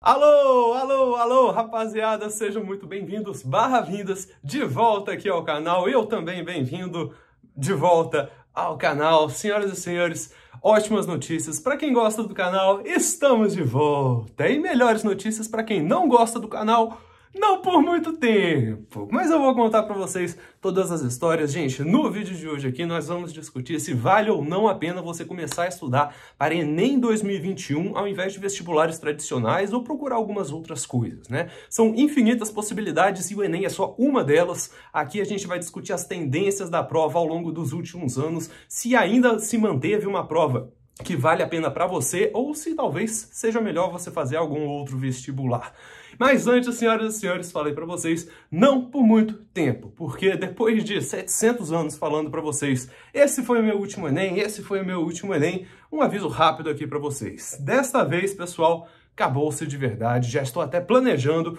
Alô, alô, alô, rapaziada, sejam muito bem-vindos, barra vindas, de volta aqui ao canal. Eu também bem-vindo de volta ao canal. Senhoras e senhores, ótimas notícias para quem gosta do canal, estamos de volta. E melhores notícias para quem não gosta do canal, não por muito tempo, mas eu vou contar para vocês todas as histórias. Gente, no vídeo de hoje aqui nós vamos discutir se vale ou não a pena você começar a estudar para Enem 2021 ao invés de vestibulares tradicionais ou procurar algumas outras coisas, né? São infinitas possibilidades e o Enem é só uma delas. Aqui a gente vai discutir as tendências da prova ao longo dos últimos anos, se ainda se manteve uma prova que vale a pena para você ou se talvez seja melhor você fazer algum outro vestibular. Mas antes, senhoras e senhores, falei para vocês, não por muito tempo, porque depois de 700 anos falando para vocês, esse foi o meu último Enem, esse foi o meu último Enem, um aviso rápido aqui para vocês. Desta vez, pessoal, acabou-se de verdade, já estou até planejando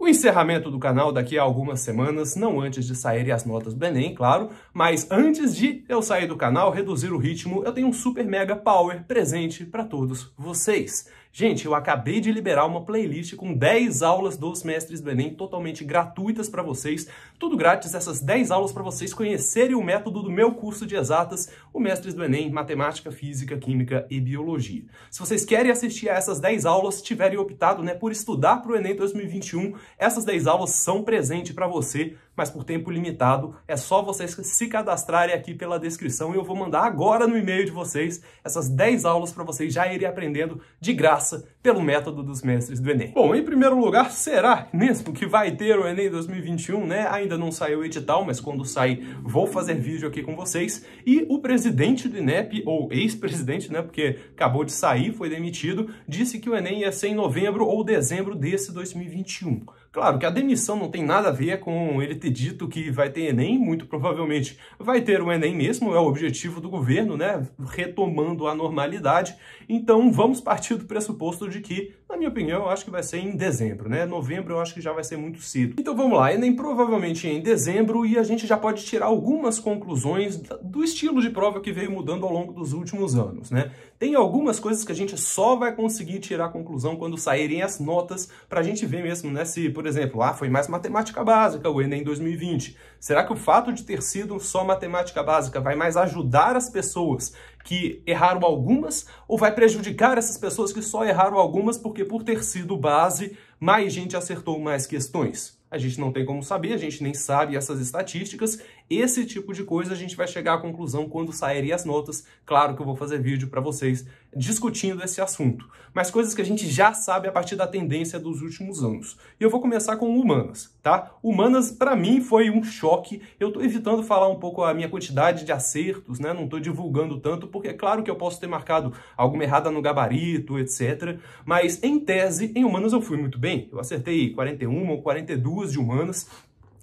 o encerramento do canal daqui a algumas semanas, não antes de saírem as notas do Enem, claro, mas antes de eu sair do canal, reduzir o ritmo, eu tenho um super mega power presente para todos vocês. Gente, eu acabei de liberar uma playlist com 10 aulas dos mestres do Enem totalmente gratuitas para vocês, tudo grátis, essas 10 aulas para vocês conhecerem o método do meu curso de exatas, o Mestres do Enem, Matemática, Física, Química e Biologia. Se vocês querem assistir a essas 10 aulas, tiverem optado né, por estudar para o Enem 2021, essas 10 aulas são presente para você, mas por tempo limitado, é só vocês se cadastrarem aqui pela descrição e eu vou mandar agora no e-mail de vocês essas 10 aulas para vocês já irem aprendendo de graça graça pelo método dos mestres do Enem. Bom, em primeiro lugar, será mesmo que vai ter o Enem 2021, né? Ainda não saiu o edital, mas quando sair vou fazer vídeo aqui com vocês. E o presidente do INEP, ou ex-presidente, né, porque acabou de sair, foi demitido, disse que o Enem ia ser em novembro ou dezembro desse 2021. Claro que a demissão não tem nada a ver com ele ter dito que vai ter Enem, muito provavelmente vai ter o Enem mesmo, é o objetivo do governo, né? Retomando a normalidade. Então vamos partir do pressuposto de que, na minha opinião, eu acho que vai ser em dezembro, né? Novembro eu acho que já vai ser muito cedo. Então vamos lá, Enem provavelmente é em dezembro e a gente já pode tirar algumas conclusões do estilo de prova que veio mudando ao longo dos últimos anos, né? Tem algumas coisas que a gente só vai conseguir tirar a conclusão quando saírem as notas para a gente ver mesmo, né? Se, por exemplo, ah, foi mais matemática básica o Enem 2020. Será que o fato de ter sido só matemática básica vai mais ajudar as pessoas que erraram algumas ou vai prejudicar essas pessoas que só erraram algumas porque por ter sido base, mais gente acertou mais questões? a gente não tem como saber, a gente nem sabe essas estatísticas. Esse tipo de coisa a gente vai chegar à conclusão quando saírem as notas. Claro que eu vou fazer vídeo para vocês discutindo esse assunto, mas coisas que a gente já sabe a partir da tendência dos últimos anos. E eu vou começar com humanas, tá? Humanas para mim foi um choque. Eu estou evitando falar um pouco a minha quantidade de acertos, né? Não estou divulgando tanto porque é claro que eu posso ter marcado alguma errada no gabarito, etc, mas em tese em humanas eu fui muito bem. Eu acertei 41 ou 42 de humanas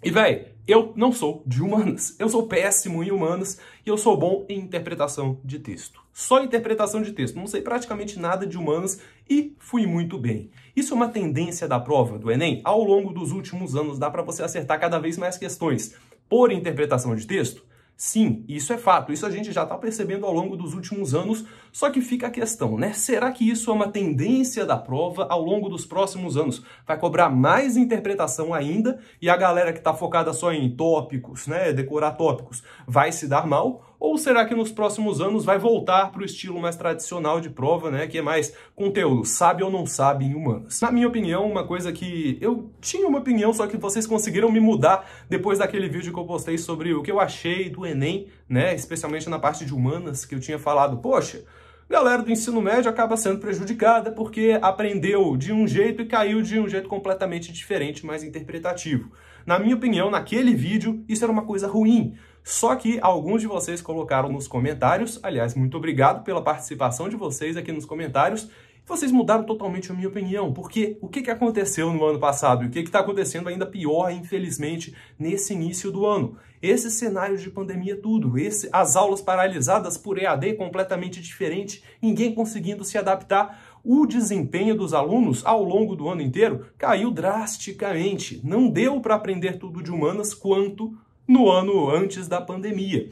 e, véi, eu não sou de humanas. Eu sou péssimo em humanas e eu sou bom em interpretação de texto. Só interpretação de texto. Não sei praticamente nada de humanas e fui muito bem. Isso é uma tendência da prova do Enem. Ao longo dos últimos anos, dá para você acertar cada vez mais questões por interpretação de texto Sim, isso é fato, isso a gente já está percebendo ao longo dos últimos anos, só que fica a questão, né? Será que isso é uma tendência da prova ao longo dos próximos anos? Vai cobrar mais interpretação ainda e a galera que está focada só em tópicos, né? Decorar tópicos, vai se dar mal? Ou será que nos próximos anos vai voltar para o estilo mais tradicional de prova, né? Que é mais conteúdo, sabe ou não sabe em humanas. Na minha opinião, uma coisa que eu tinha uma opinião, só que vocês conseguiram me mudar depois daquele vídeo que eu postei sobre o que eu achei do Enem, né? Especialmente na parte de humanas, que eu tinha falado, poxa, galera do ensino médio acaba sendo prejudicada porque aprendeu de um jeito e caiu de um jeito completamente diferente, mais interpretativo. Na minha opinião, naquele vídeo, isso era uma coisa ruim, só que alguns de vocês colocaram nos comentários, aliás, muito obrigado pela participação de vocês aqui nos comentários, vocês mudaram totalmente a minha opinião, porque o que, que aconteceu no ano passado e o que está acontecendo ainda pior, infelizmente, nesse início do ano? Esse cenário de pandemia é tudo, esse, as aulas paralisadas por EAD completamente diferente, ninguém conseguindo se adaptar, o desempenho dos alunos ao longo do ano inteiro caiu drasticamente. Não deu para aprender tudo de humanas quanto no ano antes da pandemia.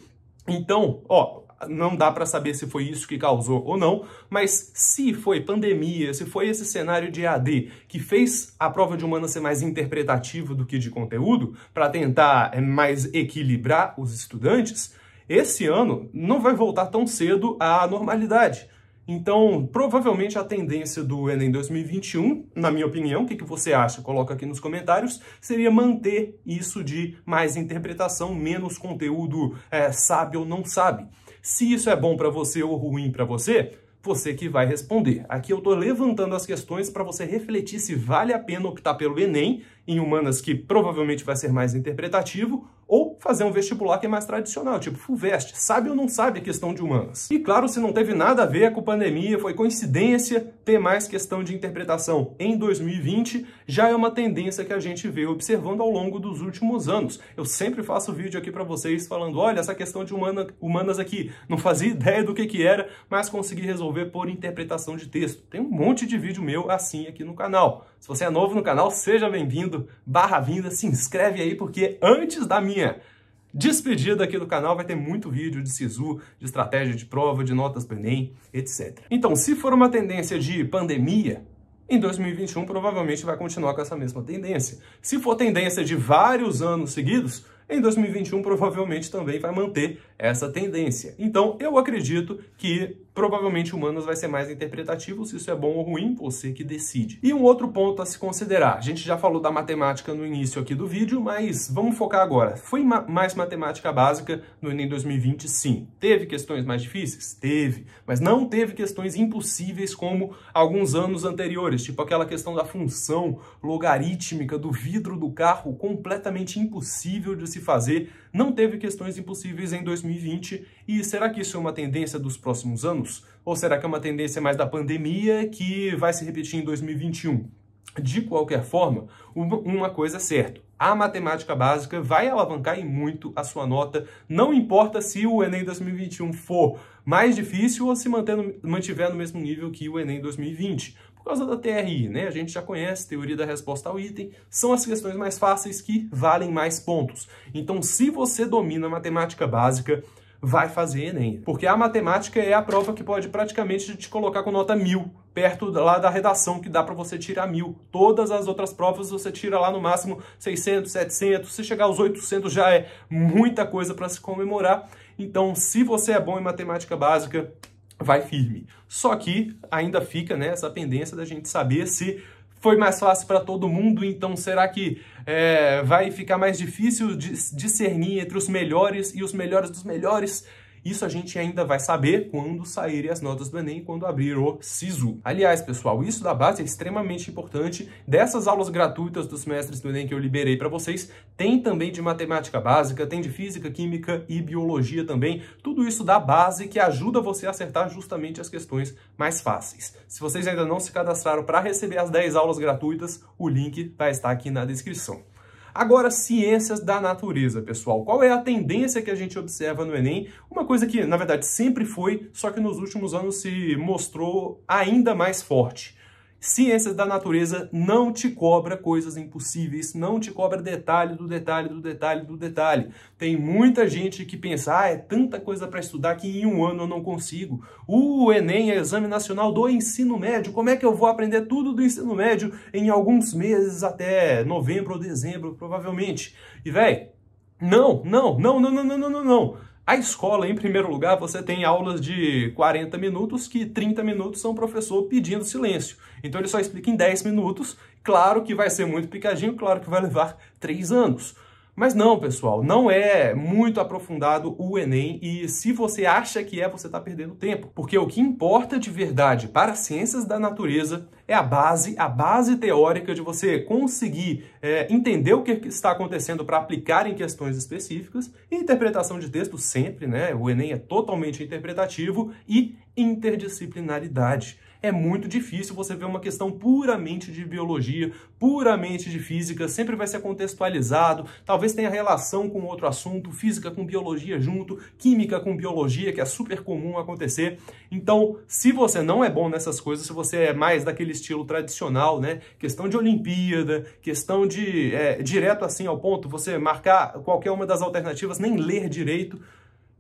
Então, ó, não dá para saber se foi isso que causou ou não, mas se foi pandemia, se foi esse cenário de AD que fez a prova de humana ser mais interpretativa do que de conteúdo, para tentar é, mais equilibrar os estudantes, esse ano não vai voltar tão cedo à normalidade. Então, provavelmente a tendência do Enem 2021, na minha opinião, o que, que você acha? Coloca aqui nos comentários, seria manter isso de mais interpretação, menos conteúdo é, sabe ou não sabe. Se isso é bom para você ou ruim para você, você que vai responder. Aqui eu estou levantando as questões para você refletir se vale a pena optar pelo Enem, em humanas que provavelmente vai ser mais interpretativo, ou fazer um vestibular que é mais tradicional, tipo FUVEST. Sabe ou não sabe a questão de humanas? E claro, se não teve nada a ver com pandemia, foi coincidência ter mais questão de interpretação em 2020, já é uma tendência que a gente vê observando ao longo dos últimos anos. Eu sempre faço vídeo aqui para vocês falando, olha, essa questão de humana, humanas aqui, não fazia ideia do que, que era, mas consegui resolver por interpretação de texto. Tem um monte de vídeo meu assim aqui no canal. Se você é novo no canal, seja bem-vindo, barra vinda, se inscreve aí, porque antes da minha despedida aqui do canal, vai ter muito vídeo de SISU, de estratégia de prova, de notas do Enem, etc. Então, se for uma tendência de pandemia, em 2021 provavelmente vai continuar com essa mesma tendência. Se for tendência de vários anos seguidos, em 2021 provavelmente também vai manter essa tendência. Então, eu acredito que provavelmente humanas vai ser mais interpretativo, se isso é bom ou ruim, você que decide. E um outro ponto a se considerar, a gente já falou da matemática no início aqui do vídeo, mas vamos focar agora. Foi ma mais matemática básica no Enem 2020, sim. Teve questões mais difíceis? Teve, mas não teve questões impossíveis como alguns anos anteriores, tipo aquela questão da função logarítmica do vidro do carro completamente impossível de se fazer. Não teve questões impossíveis em 2020 e será que isso é uma tendência dos próximos anos? Ou será que é uma tendência mais da pandemia que vai se repetir em 2021? De qualquer forma, uma coisa é certa. A matemática básica vai alavancar e muito a sua nota, não importa se o Enem 2021 for mais difícil ou se mantendo, mantiver no mesmo nível que o Enem 2020. Por causa da TRI, né? A gente já conhece, teoria da resposta ao item, são as questões mais fáceis que valem mais pontos. Então, se você domina a matemática básica, vai fazer Enem. Porque a matemática é a prova que pode praticamente te colocar com nota mil, perto lá da redação que dá para você tirar mil. Todas as outras provas você tira lá no máximo 600, 700, se chegar aos 800 já é muita coisa para se comemorar. Então, se você é bom em matemática básica, vai firme. Só que ainda fica né, essa pendência da gente saber se foi mais fácil para todo mundo, então será que é, vai ficar mais difícil discernir entre os melhores e os melhores dos melhores? Isso a gente ainda vai saber quando saírem as notas do Enem, quando abrir o SISU. Aliás, pessoal, isso da base é extremamente importante. Dessas aulas gratuitas dos mestres do Enem que eu liberei para vocês, tem também de matemática básica, tem de física, química e biologia também. Tudo isso da base que ajuda você a acertar justamente as questões mais fáceis. Se vocês ainda não se cadastraram para receber as 10 aulas gratuitas, o link vai estar aqui na descrição. Agora, ciências da natureza, pessoal. Qual é a tendência que a gente observa no Enem? Uma coisa que, na verdade, sempre foi, só que nos últimos anos se mostrou ainda mais forte Ciências da natureza não te cobra coisas impossíveis, não te cobra detalhe do detalhe do detalhe do detalhe. Tem muita gente que pensa, ah, é tanta coisa para estudar que em um ano eu não consigo. O Enem é exame nacional do ensino médio. Como é que eu vou aprender tudo do ensino médio em alguns meses até novembro ou dezembro, provavelmente? E, velho, não, não, não, não, não, não, não, não. A escola, em primeiro lugar, você tem aulas de 40 minutos, que 30 minutos são o professor pedindo silêncio. Então ele só explica em 10 minutos. Claro que vai ser muito picadinho, claro que vai levar 3 anos. Mas não, pessoal, não é muito aprofundado o Enem e se você acha que é, você está perdendo tempo. Porque o que importa de verdade para ciências da natureza é a base, a base teórica de você conseguir é, entender o que está acontecendo para aplicar em questões específicas. interpretação de texto sempre, né? O Enem é totalmente interpretativo e interdisciplinaridade é muito difícil você ver uma questão puramente de biologia, puramente de física, sempre vai ser contextualizado, talvez tenha relação com outro assunto, física com biologia junto, química com biologia, que é super comum acontecer. Então, se você não é bom nessas coisas, se você é mais daquele estilo tradicional, né, questão de Olimpíada, questão de é, direto assim ao ponto, você marcar qualquer uma das alternativas, nem ler direito,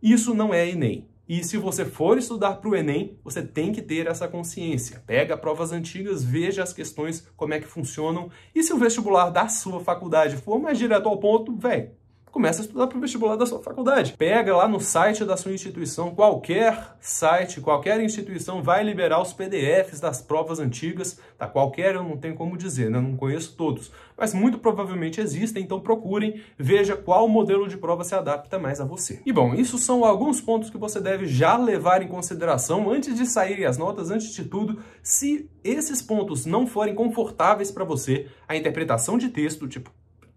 isso não é Enem. E se você for estudar para o Enem, você tem que ter essa consciência. Pega provas antigas, veja as questões, como é que funcionam. E se o vestibular da sua faculdade for mais direto ao ponto, velho, começa a estudar para o vestibular da sua faculdade. Pega lá no site da sua instituição, qualquer site, qualquer instituição vai liberar os PDFs das provas antigas, tá? Qualquer eu não tenho como dizer, né? não conheço todos, mas muito provavelmente existem, então procurem, veja qual modelo de prova se adapta mais a você. E bom, isso são alguns pontos que você deve já levar em consideração antes de saírem as notas, antes de tudo, se esses pontos não forem confortáveis para você, a interpretação de texto, tipo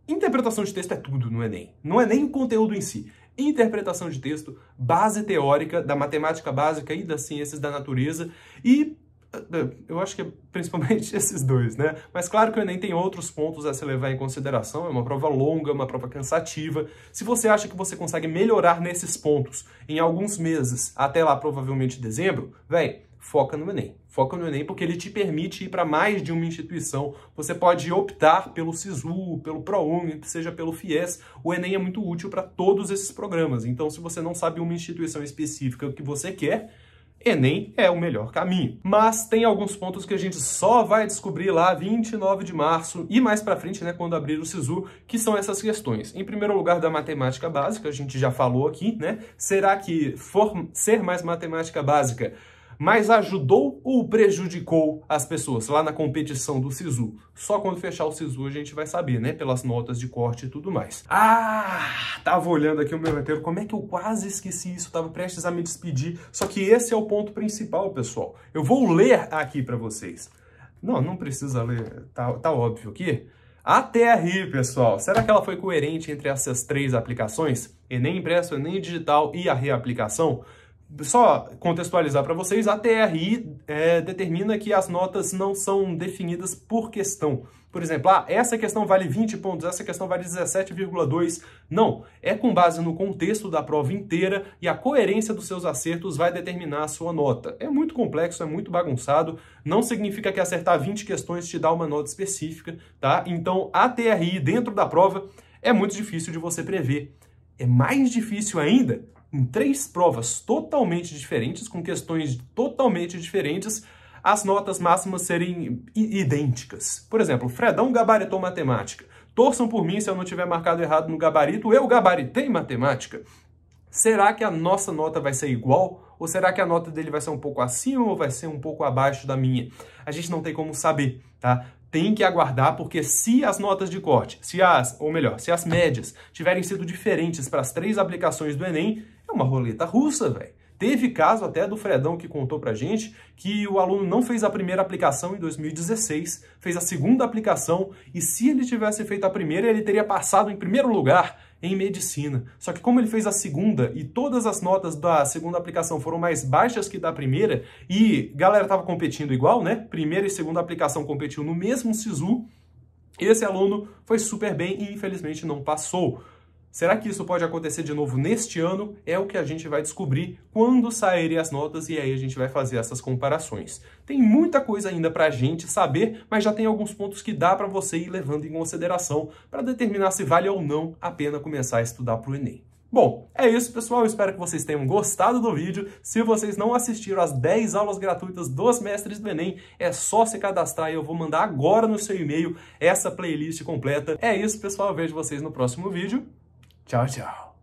Interpretação de texto é tudo no Enem. Não é nem o conteúdo em si. Interpretação de texto, base teórica da matemática básica e das ciências da natureza e eh, eh, eu acho que é principalmente esses dois, né? Mas claro que o Enem tem outros pontos a se levar em consideração, é uma prova longa, uma prova cansativa. Se você acha que você consegue melhorar nesses pontos em alguns meses, até lá provavelmente dezembro, velho, foca no Enem. Foca no Enem porque ele te permite ir para mais de uma instituição. Você pode optar pelo SISU, pelo ProUni, seja pelo FIES. O Enem é muito útil para todos esses programas. Então, se você não sabe uma instituição específica que você quer, Enem é o melhor caminho. Mas tem alguns pontos que a gente só vai descobrir lá 29 de março e mais para frente, né, quando abrir o SISU, que são essas questões. Em primeiro lugar, da matemática básica, a gente já falou aqui, né? Será que for ser mais matemática básica mas ajudou ou prejudicou as pessoas lá na competição do SISU? Só quando fechar o SISU a gente vai saber, né? Pelas notas de corte e tudo mais. Ah, tava olhando aqui o meu roteiro, como é que eu quase esqueci isso? Tava prestes a me despedir, só que esse é o ponto principal, pessoal. Eu vou ler aqui para vocês. Não, não precisa ler, tá, tá óbvio aqui. Até aí, pessoal. Será que ela foi coerente entre essas três aplicações? Enem impresso, Enem digital e a reaplicação? Só contextualizar para vocês, a TRI é, determina que as notas não são definidas por questão. Por exemplo, ah, essa questão vale 20 pontos, essa questão vale 17,2. Não, é com base no contexto da prova inteira e a coerência dos seus acertos vai determinar a sua nota. É muito complexo, é muito bagunçado, não significa que acertar 20 questões te dá uma nota específica, tá? Então, a TRI dentro da prova é muito difícil de você prever. É mais difícil ainda em três provas totalmente diferentes, com questões totalmente diferentes, as notas máximas serem idênticas. Por exemplo, Fredão gabaritou matemática. Torçam por mim se eu não tiver marcado errado no gabarito, eu gabaritei matemática. Será que a nossa nota vai ser igual? Ou será que a nota dele vai ser um pouco acima ou vai ser um pouco abaixo da minha? A gente não tem como saber, tá? Tem que aguardar, porque se as notas de corte, se as, ou melhor, se as médias tiverem sido diferentes para as três aplicações do Enem, é uma roleta russa, velho. Teve caso até do Fredão que contou pra gente que o aluno não fez a primeira aplicação em 2016, fez a segunda aplicação e se ele tivesse feito a primeira, ele teria passado em primeiro lugar em medicina. Só que como ele fez a segunda e todas as notas da segunda aplicação foram mais baixas que da primeira e galera tava competindo igual, né? Primeira e segunda aplicação competiu no mesmo SISU, esse aluno foi super bem e infelizmente não passou. Será que isso pode acontecer de novo neste ano? É o que a gente vai descobrir quando saírem as notas e aí a gente vai fazer essas comparações. Tem muita coisa ainda para a gente saber, mas já tem alguns pontos que dá para você ir levando em consideração para determinar se vale ou não a pena começar a estudar para o Enem. Bom, é isso, pessoal. Eu espero que vocês tenham gostado do vídeo. Se vocês não assistiram às 10 aulas gratuitas dos mestres do Enem, é só se cadastrar e eu vou mandar agora no seu e-mail essa playlist completa. É isso, pessoal. Eu vejo vocês no próximo vídeo. 角角。